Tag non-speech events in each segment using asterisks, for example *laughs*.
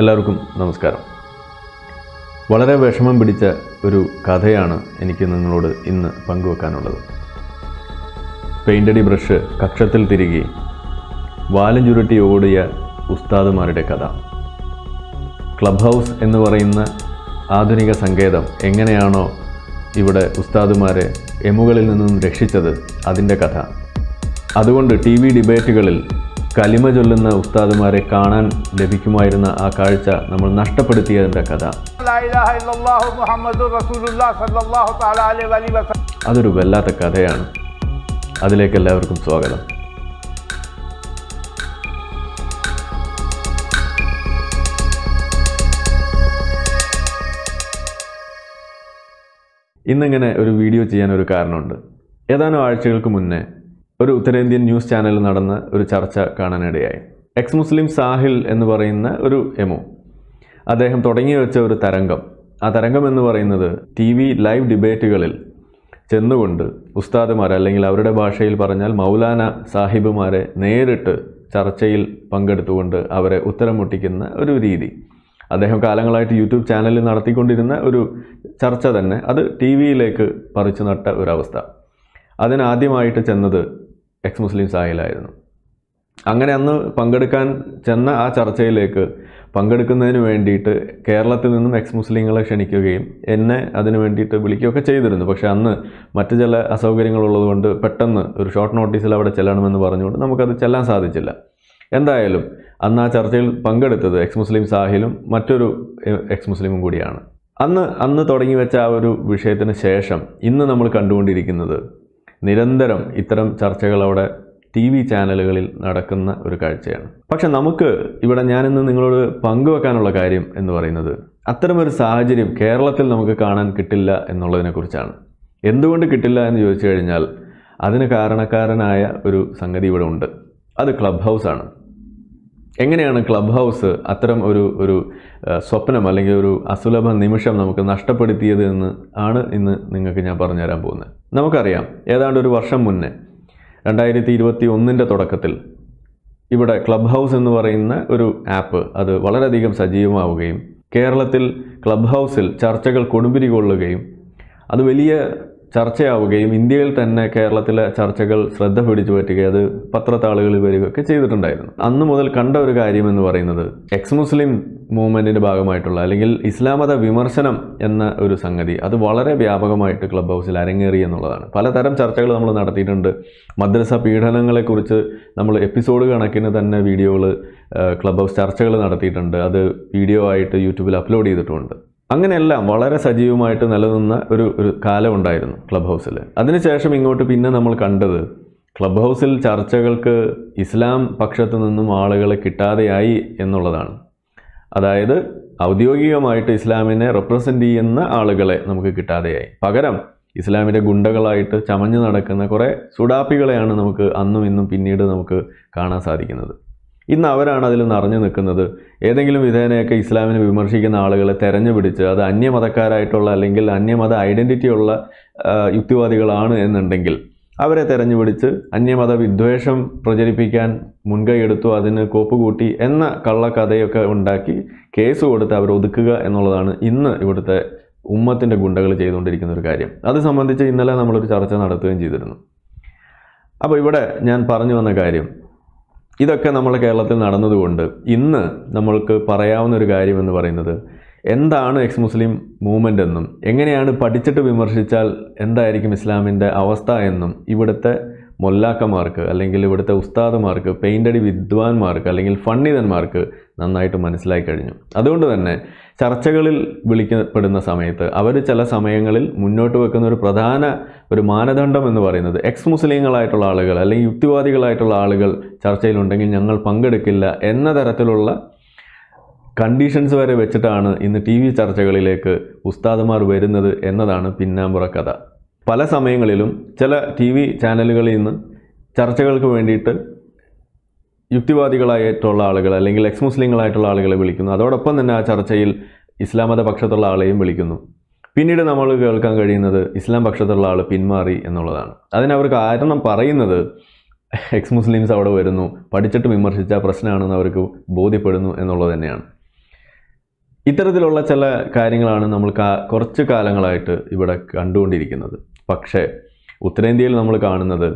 എല്ലാവർക്കും നമസ്കാരം വളരെ വിഷമം പിടിച്ച ഒരു കഥയാണ് എനിക്ക് നിങ്ങളോട് ഇന്ന് പങ്കുവെക്കാനുള്ളത് പെയിൻ്റടി ബ്രഷ് കക്ഷത്തിൽ തിരികെ വാലും ചുരുട്ടി ഓടിയ ഉസ്താദുമാരുടെ കഥ ക്ലബ് ഹൗസ് എന്ന് പറയുന്ന ആധുനിക സങ്കേതം എങ്ങനെയാണോ ഇവിടെ ഉസ്താദുമാരെ എമുകളിൽ നിന്നും രക്ഷിച്ചത് അതിൻ്റെ കഥ അതുകൊണ്ട് ടി വി ഡിബേറ്റുകളിൽ കലിമ ചൊല്ലുന്ന ഉസ്താദുമാരെ കാണാൻ ലഭിക്കുമായിരുന്ന ആ കാഴ്ച നമ്മൾ നഷ്ടപ്പെടുത്തിയതിൻ്റെ കഥ അതൊരു വല്ലാത്ത കഥയാണ് അതിലേക്ക് എല്ലാവർക്കും സ്വാഗതം ഇന്നിങ്ങനെ ഒരു വീഡിയോ ചെയ്യാൻ ഒരു കാരണമുണ്ട് ഏതാനും ആഴ്ചകൾക്ക് മുന്നേ ഒരു ഉത്തരേന്ത്യൻ ന്യൂസ് ചാനലിൽ നടന്ന ഒരു ചർച്ച കാണാനിടയായി എക്സ് മുസ്ലിം സാഹിൽ എന്ന് പറയുന്ന ഒരു എമു അദ്ദേഹം തുടങ്ങി വെച്ച ഒരു തരംഗം ആ തരംഗം എന്ന് പറയുന്നത് ടി വി ലൈവ് ഡിബേറ്റുകളിൽ ചെന്നുകൊണ്ട് ഉസ്താദുമാർ അല്ലെങ്കിൽ അവരുടെ ഭാഷയിൽ പറഞ്ഞാൽ മൗലാന സാഹിബുമാരെ നേരിട്ട് ചർച്ചയിൽ പങ്കെടുത്തുകൊണ്ട് അവരെ ഉത്തരം മുട്ടിക്കുന്ന ഒരു രീതി അദ്ദേഹം കാലങ്ങളായിട്ട് യൂട്യൂബ് ചാനലിൽ നടത്തിക്കൊണ്ടിരുന്ന ഒരു ചർച്ച തന്നെ അത് ടി വിയിലേക്ക് പറിച്ചു നട്ട ഒരവസ്ഥ അതിനാദ്യമായിട്ട് ചെന്നത് എക്സ് മുസ്ലിം സാഹിലായിരുന്നു അങ്ങനെ അന്ന് പങ്കെടുക്കാൻ ചെന്ന ആ ചർച്ചയിലേക്ക് പങ്കെടുക്കുന്നതിന് വേണ്ടിയിട്ട് കേരളത്തിൽ നിന്നും എക്സ് മുസ്ലിങ്ങളെ ക്ഷണിക്കുകയും എന്നെ അതിന് വേണ്ടിയിട്ട് വിളിക്കുകയൊക്കെ ചെയ്തിരുന്നു പക്ഷേ അന്ന് മറ്റ് ചില അസൗകര്യങ്ങളുള്ളതുകൊണ്ട് പെട്ടെന്ന് ഒരു ഷോർട്ട് നോട്ടീസിൽ അവിടെ ചെല്ലണമെന്ന് പറഞ്ഞുകൊണ്ട് നമുക്കത് ചെല്ലാൻ സാധിച്ചില്ല എന്തായാലും അന്ന് ആ ചർച്ചയിൽ പങ്കെടുത്തത് എക്സ് മുസ്ലിം സാഹിലും മറ്റൊരു എക്സ് മുസ്ലിമും കൂടിയാണ് അന്ന് അന്ന് തുടങ്ങി വെച്ച ആ ഒരു വിഷയത്തിന് ശേഷം ഇന്ന് നമ്മൾ കണ്ടുകൊണ്ടിരിക്കുന്നത് നിരന്തരം ഇത്തരം ചർച്ചകൾ അവിടെ ടി വി ചാനലുകളിൽ നടക്കുന്ന ഒരു കാഴ്ചയാണ് പക്ഷെ നമുക്ക് ഇവിടെ ഞാനിന്ന് നിങ്ങളോട് പങ്കുവെക്കാനുള്ള കാര്യം എന്ന് പറയുന്നത് അത്തരമൊരു സാഹചര്യം കേരളത്തിൽ നമുക്ക് കാണാൻ കിട്ടില്ല എന്നുള്ളതിനെക്കുറിച്ചാണ് എന്തുകൊണ്ട് കിട്ടില്ല എന്ന് ചോദിച്ചു കഴിഞ്ഞാൽ അതിന് കാരണക്കാരനായ ഒരു സംഗതി ഇവിടെ ഉണ്ട് അത് ക്ലബ് ഹൗസാണ് എങ്ങനെയാണ് ക്ലബ് ഹൗസ് അത്തരം ഒരു ഒരു സ്വപ്നം അല്ലെങ്കിൽ ഒരു അസുലഭ നിമിഷം നമുക്ക് നഷ്ടപ്പെടുത്തിയത് എന്ന് ആണ് ഇന്ന് നിങ്ങൾക്ക് ഞാൻ പറഞ്ഞുതരാൻ പോകുന്നത് നമുക്കറിയാം ഏതാണ്ട് ഒരു വർഷം മുന്നേ രണ്ടായിരത്തി ഇരുപത്തി ഒന്നിൻ്റെ തുടക്കത്തിൽ ഇവിടെ ക്ലബ് ഹൗസ് എന്ന് പറയുന്ന ഒരു ആപ്പ് അത് വളരെയധികം സജീവമാവുകയും കേരളത്തിൽ ക്ലബ് ഹൗസിൽ ചർച്ചകൾ കൊടുമ്പിരി കൊള്ളുകയും അത് വലിയ ചർച്ചയാവുകയും ഇന്ത്യയിൽ തന്നെ കേരളത്തിലെ ചർച്ചകൾ ശ്രദ്ധ പിടിച്ചു പറ്റുകയും അത് പത്രത്താളുകളിൽ വരികയൊക്കെ ചെയ്തിട്ടുണ്ടായിരുന്നു അന്നു മുതൽ കണ്ട ഒരു കാര്യം എന്ന് പറയുന്നത് എക്സ് മുസ്ലിം മൂവ്മെൻറ്റിൻ്റെ ഭാഗമായിട്ടുള്ള അല്ലെങ്കിൽ ഇസ്ലാമത വിമർശനം എന്ന ഒരു സംഗതി അത് വളരെ വ്യാപകമായിട്ട് ക്ലബ് ഹൗസിൽ അരങ്ങേറി എന്നുള്ളതാണ് പലതരം ചർച്ചകൾ നമ്മൾ നടത്തിയിട്ടുണ്ട് മദ്രസ പീഡനങ്ങളെക്കുറിച്ച് നമ്മൾ എപ്പിസോഡ് കണക്കിന് തന്നെ വീഡിയോകൾ ക്ലബ് ഹൗസ് ചർച്ചകൾ നടത്തിയിട്ടുണ്ട് അത് വീഡിയോ ആയിട്ട് യൂട്യൂബിൽ അപ്ലോഡ് ചെയ്തിട്ടുമുണ്ട് അങ്ങനെയെല്ലാം വളരെ സജീവമായിട്ട് നിലനിന്ന ഒരു ഒരു കാലം ഉണ്ടായിരുന്നു ക്ലബ് ഹൗസിൽ അതിനുശേഷം ഇങ്ങോട്ട് പിന്നെ നമ്മൾ കണ്ടത് ക്ലബ് ഹൗസിൽ ചർച്ചകൾക്ക് ഇസ്ലാം പക്ഷത്തു നിന്നും ആളുകളെ കിട്ടാതെയായി എന്നുള്ളതാണ് അതായത് ഔദ്യോഗികമായിട്ട് ഇസ്ലാമിനെ റെപ്രസെൻ്റ് ചെയ്യുന്ന ആളുകളെ നമുക്ക് കിട്ടാതെയായി പകരം ഇസ്ലാമിൻ്റെ ഗുണ്ടകളായിട്ട് ചമഞ്ഞു നടക്കുന്ന കുറേ സുഡാപ്പികളെയാണ് നമുക്ക് അന്നും ഇന്നും പിന്നീട് നമുക്ക് കാണാൻ സാധിക്കുന്നത് ഇന്ന് അവരാണ് അതിൽ നിറഞ്ഞു നിൽക്കുന്നത് ഏതെങ്കിലും വിധേനയൊക്കെ ഇസ്ലാമിനെ വിമർശിക്കുന്ന ആളുകളെ തെരഞ്ഞു പിടിച്ച് അത് അന്യമതക്കാരായിട്ടുള്ള അല്ലെങ്കിൽ അന്യമത ഐഡൻറ്റിറ്റിയുള്ള യുക്തിവാദികളാണ് എന്നുണ്ടെങ്കിൽ അവരെ തെരഞ്ഞുപിടിച്ച് അന്യമത വിദ്വേഷം പ്രചരിപ്പിക്കാൻ മുൻകൈയെടുത്തു അതിന് കോപ്പുകൂട്ടി എന്ന കള്ളക്കഥയൊക്കെ ഉണ്ടാക്കി കേസ് കൊടുത്ത് അവർ ഒതുക്കുക എന്നുള്ളതാണ് ഇന്ന് ഇവിടുത്തെ ഉമ്മത്തിൻ്റെ ഗുണ്ടകൾ ചെയ്തുകൊണ്ടിരിക്കുന്ന ഒരു കാര്യം അത് സംബന്ധിച്ച് ഇന്നലെ നമ്മളൊരു ചർച്ച നടത്തുകയും ചെയ്തിരുന്നു അപ്പോൾ ഇവിടെ ഞാൻ പറഞ്ഞു വന്ന കാര്യം ഇതൊക്കെ നമ്മൾ കേരളത്തിൽ നടന്നതുകൊണ്ട് ഇന്ന് നമ്മൾക്ക് പറയാവുന്ന ഒരു കാര്യമെന്ന് പറയുന്നത് എന്താണ് എക്സ് മുസ്ലിം മൂവ്മെൻ്റ് എന്നും എങ്ങനെയാണ് പഠിച്ചിട്ട് വിമർശിച്ചാൽ എന്തായിരിക്കും ഇസ്ലാമിൻ്റെ അവസ്ഥ എന്നും ഇവിടുത്തെ മൊല്ലാക്കന്മാർക്ക് അല്ലെങ്കിൽ ഇവിടുത്തെ ഉസ്താദന്മാർക്ക് പെയിൻ്റടി വിദ്വാൻമാർക്ക് അല്ലെങ്കിൽ പണ്ഡിതന്മാർക്ക് നന്നായിട്ട് മനസ്സിലായി കഴിഞ്ഞു അതുകൊണ്ട് തന്നെ ചർച്ചകളിൽ വിളിക്കപ്പെടുന്ന സമയത്ത് അവർ ചില സമയങ്ങളിൽ മുന്നോട്ട് വെക്കുന്ന ഒരു പ്രധാന ഒരു മാനദണ്ഡം എന്ന് പറയുന്നത് എക്സ് മുസ്ലിങ്ങളായിട്ടുള്ള ആളുകൾ അല്ലെങ്കിൽ യുക്തിവാദികളായിട്ടുള്ള ആളുകൾ ചർച്ചയിലുണ്ടെങ്കിൽ ഞങ്ങൾ പങ്കെടുക്കില്ല എന്ന തരത്തിലുള്ള കണ്ടീഷൻസ് വരെ വെച്ചിട്ടാണ് ഇന്ന് ടി വി ചർച്ചകളിലേക്ക് ഉസ്താദമാർ വരുന്നത് എന്നതാണ് പിന്നാമ്പുറ കഥ പല സമയങ്ങളിലും ചില ടി വി ചാനലുകളിൽ നിന്ന് ചർച്ചകൾക്ക് വേണ്ടിയിട്ട് യുക്തിവാദികളായിട്ടുള്ള ആളുകൾ അല്ലെങ്കിൽ എക്സ് മുസ്ലിങ്ങളായിട്ടുള്ള ആളുകളെ വിളിക്കുന്നു അതോടൊപ്പം തന്നെ ആ ചർച്ചയിൽ ഇസ്ലാം മത പക്ഷത്തുള്ള ആളെയും വിളിക്കുന്നു പിന്നീട് നമ്മൾ കേൾക്കാൻ കഴിയുന്നത് ഇസ്ലാം പക്ഷത്തുള്ള ആൾ പിന്മാറി എന്നുള്ളതാണ് അതിനവർ കാരണം പറയുന്നത് എക്സ് മുസ്ലിംസ് അവിടെ വരുന്നു പഠിച്ചിട്ട് വിമർശിച്ച പ്രശ്നമാണെന്ന് അവർക്ക് ബോധ്യപ്പെടുന്നു എന്നുള്ളത് തന്നെയാണ് ഇത്തരത്തിലുള്ള ചില കാര്യങ്ങളാണ് നമ്മൾ കുറച്ച് കാലങ്ങളായിട്ട് ഇവിടെ കണ്ടുകൊണ്ടിരിക്കുന്നത് പക്ഷേ ഉത്തരേന്ത്യയിൽ നമ്മൾ കാണുന്നത്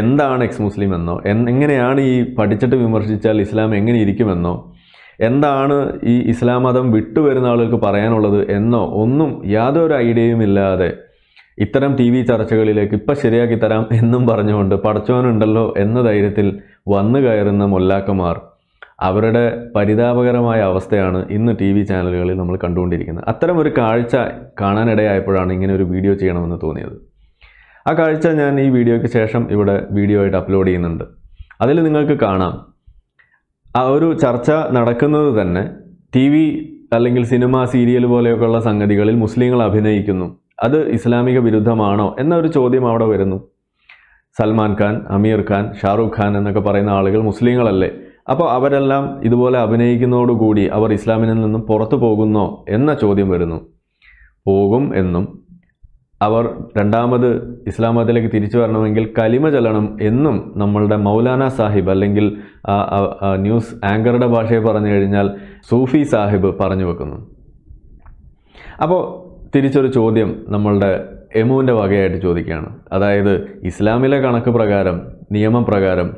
എന്താണ് എക്സ് മുസ്ലിം എന്നോ എങ്ങനെയാണ് ഈ പഠിച്ചിട്ട് വിമർശിച്ചാൽ ഇസ്ലാം എങ്ങനെ ഇരിക്കുമെന്നോ എന്താണ് ഈ ഇസ്ലാം മതം വിട്ടുവരുന്ന ആളുകൾക്ക് പറയാനുള്ളത് എന്നോ ഒന്നും യാതൊരു ഐഡിയയും ഇല്ലാതെ ഇത്തരം ടി വി ചർച്ചകളിലേക്ക് ഇപ്പം ശരിയാക്കി തരാം എന്നും പറഞ്ഞുകൊണ്ട് പഠിച്ചവനുണ്ടല്ലോ എന്ന ധൈര്യത്തിൽ വന്നു കയറുന്ന മൊല്ലാക്കന്മാർ അവരുടെ പരിതാപകരമായ അവസ്ഥയാണ് ഇന്ന് ടി വി ചാനലുകളിൽ നമ്മൾ കണ്ടുകൊണ്ടിരിക്കുന്നത് അത്തരം ഒരു കാഴ്ച കാണാനിടയായപ്പോഴാണ് ഇങ്ങനെ ഒരു വീഡിയോ ചെയ്യണമെന്ന് തോന്നിയത് ആ കാഴ്ച ഞാൻ ഈ വീഡിയോയ്ക്ക് ശേഷം ഇവിടെ വീഡിയോ ആയിട്ട് അപ്ലോഡ് ചെയ്യുന്നുണ്ട് അതിൽ നിങ്ങൾക്ക് കാണാം ആ ഒരു ചർച്ച നടക്കുന്നത് തന്നെ ടി വി അല്ലെങ്കിൽ സിനിമ സീരിയൽ പോലെയൊക്കെയുള്ള സംഗതികളിൽ മുസ്ലിങ്ങൾ അഭിനയിക്കുന്നു അത് ഇസ്ലാമിക വിരുദ്ധമാണോ എന്നൊരു ചോദ്യം അവിടെ വരുന്നു സൽമാൻ ഖാൻ അമീർ ഖാൻ ഷാറൂഖ് ഖാൻ എന്നൊക്കെ പറയുന്ന ആളുകൾ മുസ്ലിങ്ങളല്ലേ അപ്പോൾ അവരെല്ലാം ഇതുപോലെ അഭിനയിക്കുന്നതോടുകൂടി അവർ ഇസ്ലാമിനിൽ നിന്നും പുറത്തു പോകുന്നോ എന്ന ചോദ്യം വരുന്നു പോകും എന്നും അവർ രണ്ടാമത് ഇസ്ലാം മതത്തിലേക്ക് തിരിച്ചു വരണമെങ്കിൽ കലിമ ചെല്ലണം എന്നും നമ്മളുടെ മൗലാന സാഹിബ് അല്ലെങ്കിൽ ന്യൂസ് ആങ്കറുടെ ഭാഷയെ പറഞ്ഞു കഴിഞ്ഞാൽ സൂഫി സാഹിബ് പറഞ്ഞു വെക്കുന്നു അപ്പോൾ തിരിച്ചൊരു ചോദ്യം നമ്മളുടെ എമുവിൻ്റെ വകയായിട്ട് ചോദിക്കുകയാണ് അതായത് ഇസ്ലാമിലെ കണക്ക് പ്രകാരം നിയമപ്രകാരം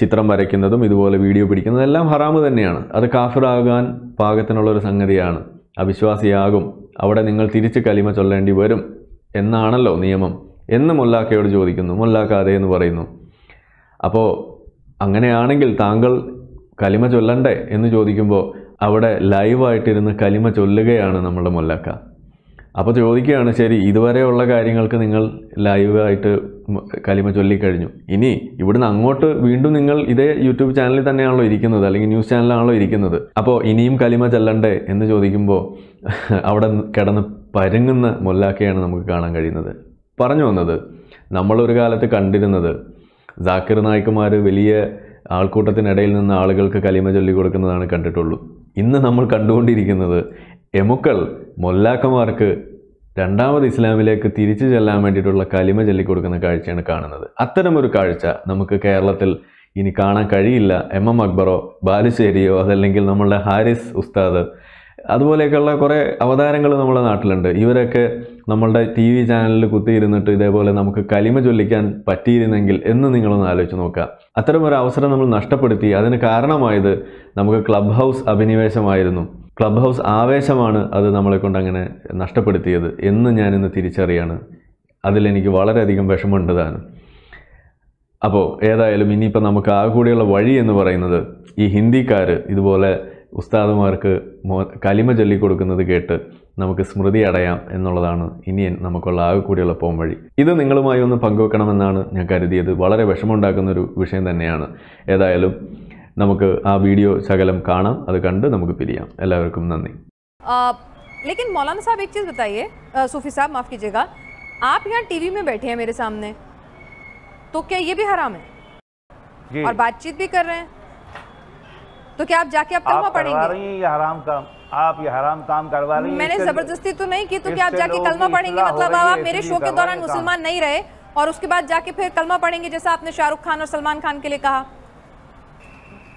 ചിത്രം വരയ്ക്കുന്നതും ഇതുപോലെ വീഡിയോ പിടിക്കുന്നതും എല്ലാം ഹറാമ് തന്നെയാണ് അത് കാഫിറാകാൻ പാകത്തിനുള്ളൊരു സംഗതിയാണ് അവിശ്വാസിയാകും അവിടെ നിങ്ങൾ തിരിച്ച് കലിമ ചൊല്ലേണ്ടി വരും എന്നാണല്ലോ നിയമം എന്ന് മുല്ലാക്കയോട് ചോദിക്കുന്നു മുല്ലാക്കാതെ എന്ന് പറയുന്നു അപ്പോൾ അങ്ങനെയാണെങ്കിൽ താങ്കൾ കലിമ ചൊല്ലണ്ടേ എന്ന് ചോദിക്കുമ്പോൾ അവിടെ ലൈവായിട്ടിരുന്ന് കലിമ ചൊല്ലുകയാണ് നമ്മുടെ മുല്ലാക്ക അപ്പോൾ ചോദിക്കുകയാണ് ശരി ഇതുവരെയുള്ള കാര്യങ്ങൾക്ക് നിങ്ങൾ ലൈവായിട്ട് കലിമ ചൊല്ലിക്കഴിഞ്ഞു ഇനി ഇവിടുന്ന് അങ്ങോട്ട് വീണ്ടും നിങ്ങൾ ഇതേ യൂട്യൂബ് ചാനലിൽ തന്നെയാണല്ലോ ഇരിക്കുന്നത് അല്ലെങ്കിൽ ന്യൂസ് ചാനലാണല്ലോ ഇരിക്കുന്നത് അപ്പോൾ ഇനിയും കലിമ ചെല്ലണ്ടേ എന്ന് ചോദിക്കുമ്പോൾ *laughs* അവിടെ കിടന്ന് പരുങ്ങുന്ന മുല്ലാക്കയാണ് നമുക്ക് കാണാൻ കഴിയുന്നത് പറഞ്ഞു വന്നത് നമ്മളൊരു കാലത്ത് കണ്ടിരുന്നത് ജാക്കിർ നായിക്കുമാർ വലിയ ആൾക്കൂട്ടത്തിനിടയിൽ നിന്ന് ആളുകൾക്ക് കലിമ ചൊല്ലി കൊടുക്കുന്നതാണ് കണ്ടിട്ടുള്ളൂ ഇന്ന് നമ്മൾ കണ്ടുകൊണ്ടിരിക്കുന്നത് എമുക്കൾ മൊല്ലാക്കന്മാർക്ക് രണ്ടാമത് ഇസ്ലാമിലേക്ക് തിരിച്ചു ചെല്ലാൻ വേണ്ടിയിട്ടുള്ള കലിമ ചൊല്ലിക്കൊടുക്കുന്ന കാഴ്ചയാണ് കാണുന്നത് അത്തരമൊരു കാഴ്ച നമുക്ക് കേരളത്തിൽ ഇനി കാണാൻ കഴിയില്ല എം എം അക്ബറോ ബാലുശ്ശേരിയോ അതല്ലെങ്കിൽ നമ്മളുടെ ഹാരിസ് ഉസ്താദ് അതുപോലെയൊക്കെയുള്ള കുറേ അവതാരങ്ങൾ നമ്മുടെ നാട്ടിലുണ്ട് ഇവരൊക്കെ നമ്മളുടെ ടി വി ചാനലിൽ കുത്തിയിരുന്നിട്ട് ഇതേപോലെ നമുക്ക് കലിമ ചൊല്ലിക്കാൻ പറ്റിയിരുന്നെങ്കിൽ എന്ന് നിങ്ങളൊന്ന് ആലോചിച്ച് നോക്കുക അത്തരമൊരു അവസരം നമ്മൾ നഷ്ടപ്പെടുത്തി അതിന് കാരണമായത് നമുക്ക് ക്ലബ് ഹൗസ് അഭിനിവേശമായിരുന്നു ക്ലബ് ഹൗസ് ആവേശമാണ് അത് നമ്മളെ കൊണ്ട് അങ്ങനെ നഷ്ടപ്പെടുത്തിയത് എന്ന് ഞാനിന്ന് തിരിച്ചറിയാണ് അതിലെനിക്ക് വളരെയധികം വിഷമമുണ്ട് താനും അപ്പോൾ ഏതായാലും ഇനിയിപ്പോൾ നമുക്ക് ആകെ കൂടിയുള്ള വഴി എന്ന് പറയുന്നത് ഈ ഹിന്ദിക്കാർ ഇതുപോലെ ഉസ്താദുമാർക്ക് മോ കലിമ ചൊല്ലിക്കൊടുക്കുന്നത് കേട്ട് നമുക്ക് സ്മൃതി അടയാം എന്നുള്ളതാണ് ഇനി നമുക്കുള്ള ആകെ കൂടിയുള്ള പോം വഴി ഇത് നിങ്ങളുമായി ഒന്ന് പങ്കുവെക്കണമെന്നാണ് ഞാൻ കരുതിയത് വളരെ വിഷമമുണ്ടാക്കുന്നൊരു വിഷയം തന്നെയാണ് ഏതായാലും नमुक आ वीडियो सकल का नंदी लेकिन मौलाना साहब एक चीज़ बताइए सूफी साहब माफ़ कीजिएगा आप यहाँ टीवी में बैठे हैं मेरे सामने तो क्या ये भी हराम है और बातचीत भी कर रहे हैं तो क्या आप जाके आप कलमा पढ़ेंगे ये हराम काम आप ये हराम काम करवा रही मैंने जबरदस्ती तो नहीं की तो क्या आप जाके कलमा पढ़ेंगे मतलब आप मेरे शो के दौरान मुसलमान नहीं रहे और उसके बाद जाके फिर कलमा पढ़ेंगे जैसा आपने शाहरुख खान और सलमान खान के लिए कहा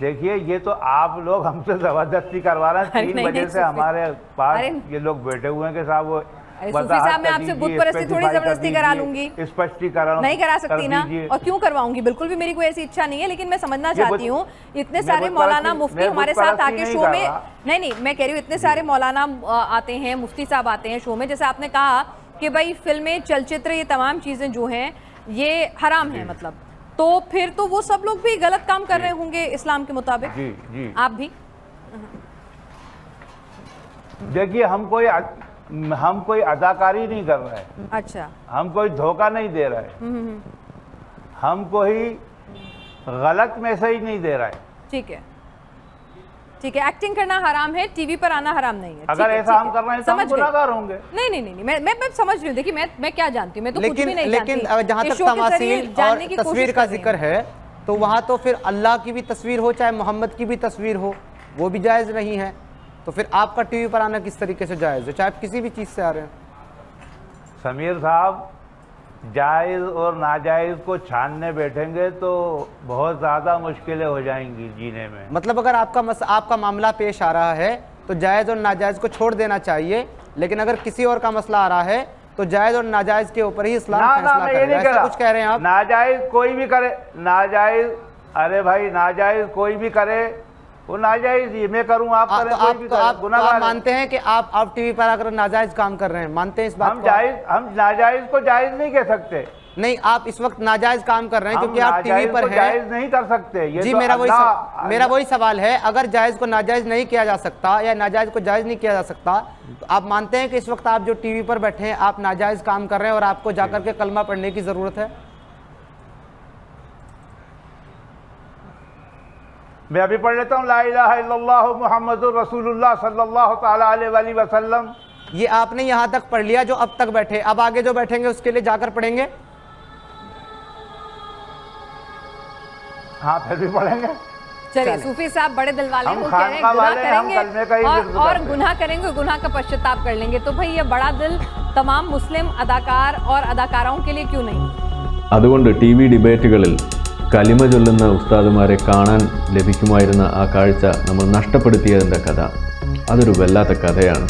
देखिए ये तो आप लोग हमसे जबरदस्ती करवा रहे हैं तीन बजे से हमारे पास ये लोग बैठे हुए हैं कि साहब वो साहब मैं आपसे बुत परस्ती थोड़ी जबरदस्ती करा लूंगी स्पष्टीकरण नहीं करा सकती ना और क्यों करवाऊंगी बिल्कुल भी मेरी कोई ऐसी इच्छा नहीं है लेकिन मैं समझना चाहती हूँ इतने सारे मौलाना मुफ्ती हमारे साथ आके शो में नहीं नहीं मैं कह रही हूँ इतने सारे मौलाना आते हैं मुफ्ती साहब आते हैं शो में जैसे आपने कहा कि भाई फिल्में चलचित्र ये तमाम चीज़ें जो है ये हराम है मतलब तो फिर तो वो सब लोग भी गलत काम कर रहे होंगे इस्लाम के मुताबिक जी जी आप भी देखिए हम कोई हम कोई अदाकारी नहीं कर रहे अच्छा हम कोई धोखा नहीं दे रहे हम्म, हम्म, हम्म। हम कोई गलत मैसेज नहीं दे रहे ठीक है ठीक है एक्टिंग करना हराम है टीवी पर आना हराम नहीं है अगर ऐसा हम कर रहे हैं समझ गुनाहगार होंगे नहीं नहीं नहीं मैं मैं, मैं समझ रही हूँ देखिए मैं मैं क्या जानती हूँ मैं तो लेकिन, कुछ भी नहीं लेकिन जहाँ तक तमासील और तस्वीर का जिक्र है तो वहाँ तो फिर अल्लाह की भी तस्वीर हो चाहे मोहम्मद की भी तस्वीर हो वो भी जायज़ नहीं है तो फिर आपका टीवी पर आना किस तरीके से जायज़ है चाहे आप किसी भी चीज़ से आ रहे हैं समीर साहब जायज़ और नाजायज़ को छानने बैठेंगे तो बहुत ज़्यादा मुश्किलें हो जाएंगी जीने में मतलब अगर आपका मस, आपका मामला पेश आ रहा है तो जायज़ और नाजायज़ को छोड़ देना चाहिए लेकिन अगर किसी और का मसला आ रहा है तो जायज़ और नाजायज़ के ऊपर ही इस्लाम ना, ना, ये नहीं कुछ कह रहे हैं आप नाजायज़ कोई भी करे नाजायज़ अरे भाई नाजायज़ कोई भी करे वो नाजायज ही मैं करूं आप आ, करें तो आप, तो आप, आप मानते हैं कि आप आप टीवी पर आकर नाजायज काम कर रहे हैं मानते हैं इस बात हम जायज हम नाजायज को जायज नहीं कह सकते नहीं आप इस वक्त नाजायज काम कर रहे हैं क्योंकि आप टीवी पर हैं जायज नहीं कर सकते ये जी तो मेरा वही मेरा वही सवाल है अगर जायज को नाजायज नहीं किया जा सकता या नाजायज को जायज नहीं किया जा सकता तो आप मानते हैं कि इस वक्त आप जो टीवी पर बैठे हैं आप नाजायज काम कर रहे हैं और आपको जाकर के कलमा पढ़ने की जरूरत है मैं अभी पढ़ लेता हूँ ला मोहम्मद रसूलुल्लाह सल्लल्लाहु अलैहि वसल्लम ये आपने यहाँ तक पढ़ लिया जो अब तक बैठे अब आगे जो बैठेंगे उसके लिए जाकर पढ़ेंगे हाँ फिर भी पढ़ेंगे चलिए सूफी साहब बड़े दिल वाले हम कह रहे हैं गुनाह करेंगे हम और, और गुनाह करेंगे गुनाह का पश्चाताप कर लेंगे तो भाई ये बड़ा दिल तमाम मुस्लिम अदाकार और अदाकाराओं के लिए क्यों नहीं अदी डिबेट കലിമ ചൊല്ലുന്ന ഉസ്താദുമാരെ കാണാൻ ലഭിക്കുമായിരുന്ന ആ കാഴ്ച നമ്മൾ നഷ്ടപ്പെടുത്തിയതിൻ്റെ കഥ അതൊരു വല്ലാത്ത കഥയാണ്